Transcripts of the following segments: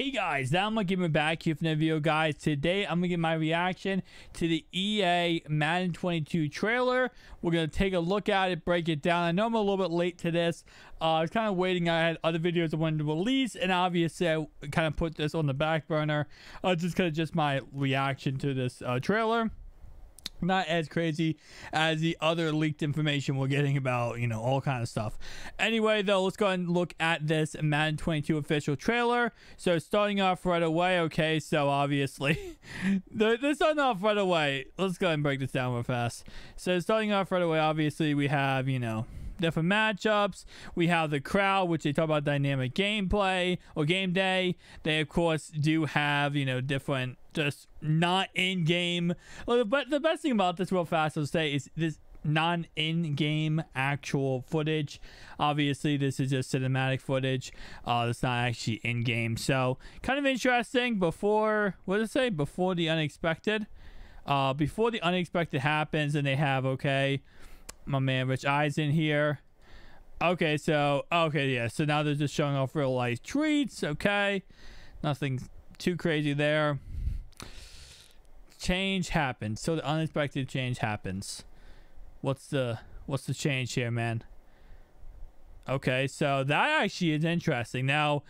Hey guys, now I'm gonna give it back here from the video, guys. Today I'm gonna give my reaction to the EA Madden 22 trailer. We're gonna take a look at it, break it down. I know I'm a little bit late to this. Uh, I was kind of waiting. I had other videos I wanted to release, and obviously I kind of put this on the back burner. Uh, just cause just my reaction to this uh, trailer not as crazy as the other leaked information we're getting about, you know, all kind of stuff. Anyway, though, let's go ahead and look at this Madden 22 official trailer. So starting off right away, okay, so obviously, this are starting off right away. Let's go ahead and break this down real fast. So starting off right away, obviously, we have, you know, different matchups. We have the crowd, which they talk about dynamic gameplay or game day. They, of course, do have, you know, different just not in game. But the best thing about this, real fast, I'll say, is this non in game actual footage. Obviously, this is just cinematic footage. Uh, it's not actually in game. So, kind of interesting. Before, what did it say? Before the unexpected. Uh, before the unexpected happens, and they have, okay, my man Rich Eyes in here. Okay, so, okay, yeah. So now they're just showing off real life treats. Okay. Nothing too crazy there change happens. So the unexpected change happens. What's the what's the change here, man? Okay, so that actually is interesting. Now,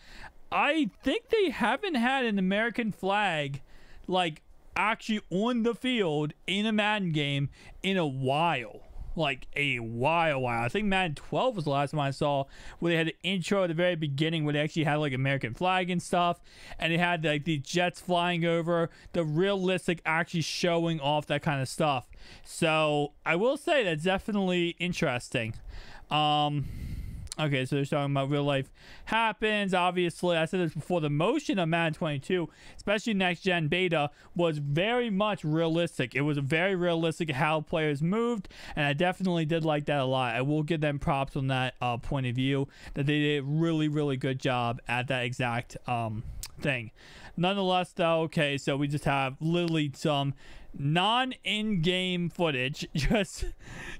I think they haven't had an American flag like actually on the field in a Madden game in a while like a while, while. I think Madden 12 was the last time I saw where they had the intro at the very beginning where they actually had like American flag and stuff, and they had like the jets flying over, the realistic actually showing off that kind of stuff. So I will say that's definitely interesting. Um, Okay, so they're talking about real life happens. Obviously, I said this before. The motion of Madden 22, especially next gen beta, was very much realistic. It was very realistic how players moved, and I definitely did like that a lot. I will give them props on that uh, point of view that they did a really, really good job at that exact. Um, thing. Nonetheless, though, okay, so we just have literally some non-in-game footage, just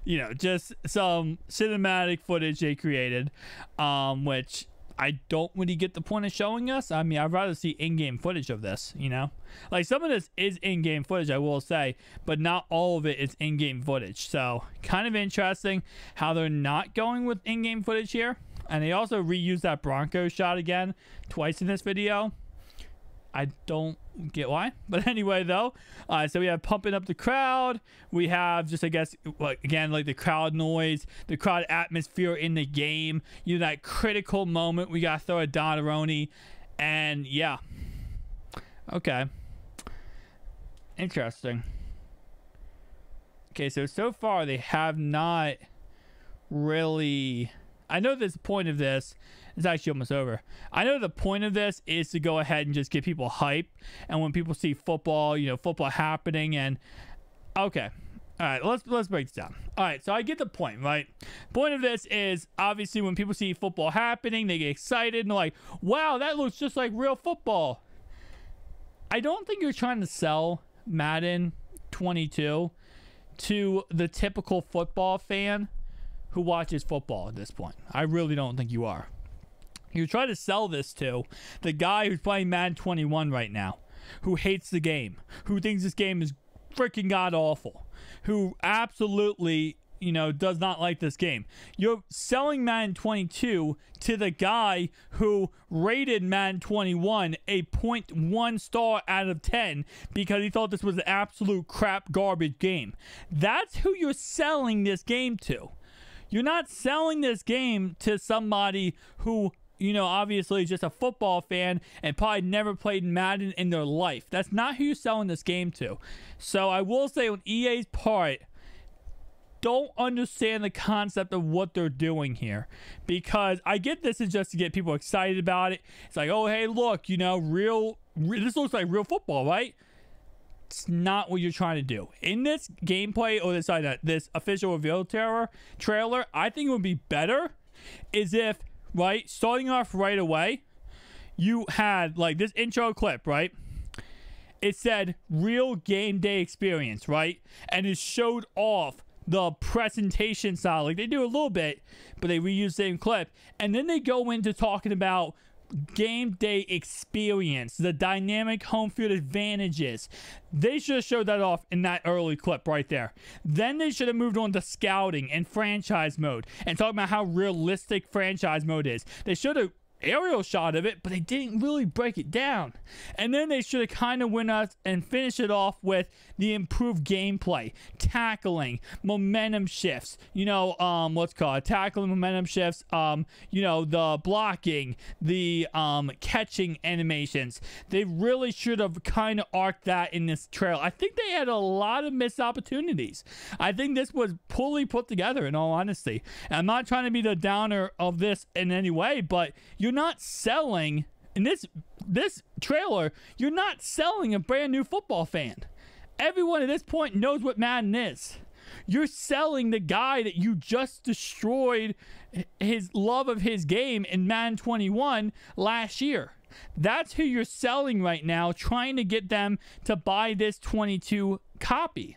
you know, just some cinematic footage they created, um, which I don't really get the point of showing us. I mean, I'd rather see in-game footage of this, you know? Like, some of this is in-game footage, I will say, but not all of it is in-game footage. So, kind of interesting how they're not going with in-game footage here. And they also reused that Bronco shot again twice in this video. I don't get why. But anyway, though, uh, so we have pumping up the crowd. We have just, I guess, again, like the crowd noise, the crowd atmosphere in the game. You know, that critical moment. We got to throw a Donaroni. And yeah. Okay. Interesting. Okay, so, so far they have not really. I know this point of this it's actually almost over. I know the point of this is to go ahead and just get people hype. And when people see football, you know, football happening and okay. All right, let's let's break this down. All right, so I get the point, right? Point of this is obviously when people see football happening, they get excited and they're like, "Wow, that looks just like real football." I don't think you're trying to sell Madden 22 to the typical football fan who watches football at this point. I really don't think you are. You try to sell this to the guy who's playing Madden 21 right now, who hates the game, who thinks this game is freaking god awful, who absolutely you know, does not like this game. You're selling Madden 22 to the guy who rated Madden 21 a 0.1 star out of 10 because he thought this was an absolute crap garbage game. That's who you're selling this game to. You're not selling this game to somebody who you know, obviously just a football fan and probably never played Madden in their life. That's not who you're selling this game to. So I will say on EA's part, don't understand the concept of what they're doing here because I get this is just to get people excited about it. It's like, oh, hey, look, you know, real, re this looks like real football, right? It's not what you're trying to do. In this gameplay or this, uh, this official reveal terror, trailer, I think it would be better is if right? Starting off right away, you had like this intro clip, right? It said real game day experience, right? And it showed off the presentation style. Like they do a little bit, but they reuse the same clip. And then they go into talking about game day experience, the dynamic home field advantages. They should have showed that off in that early clip right there. Then they should have moved on to scouting and franchise mode and talking about how realistic franchise mode is. They should have aerial shot of it, but they didn't really break it down. And then they should have kind of went out and finished it off with the improved gameplay, tackling, momentum shifts, you know, um, what's called tackling momentum shifts, um, you know, the blocking, the um, catching animations. They really should have kind of arced that in this trail. I think they had a lot of missed opportunities. I think this was poorly put together in all honesty. And I'm not trying to be the downer of this in any way, but you you're not selling in this this trailer, you're not selling a brand new football fan. Everyone at this point knows what Madden is. You're selling the guy that you just destroyed his love of his game in Madden 21 last year. That's who you're selling right now, trying to get them to buy this 22 copy.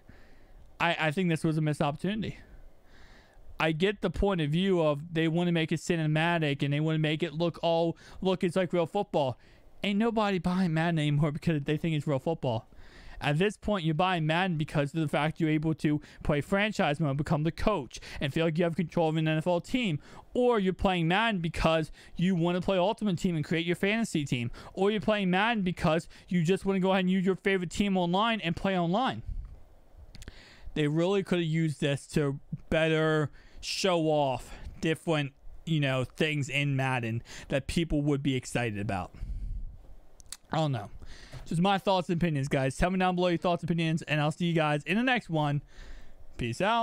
I, I think this was a missed opportunity. I get the point of view of they want to make it cinematic and they want to make it look all look it's like real football. Ain't nobody buying Madden anymore because they think it's real football. At this point, you're buying Madden because of the fact you're able to play franchise mode, become the coach, and feel like you have control of an NFL team. Or you're playing Madden because you want to play Ultimate Team and create your fantasy team. Or you're playing Madden because you just want to go ahead and use your favorite team online and play online. They really could have used this to better show off different, you know, things in Madden that people would be excited about. I don't know. Just my thoughts and opinions, guys. Tell me down below your thoughts and opinions, and I'll see you guys in the next one. Peace out.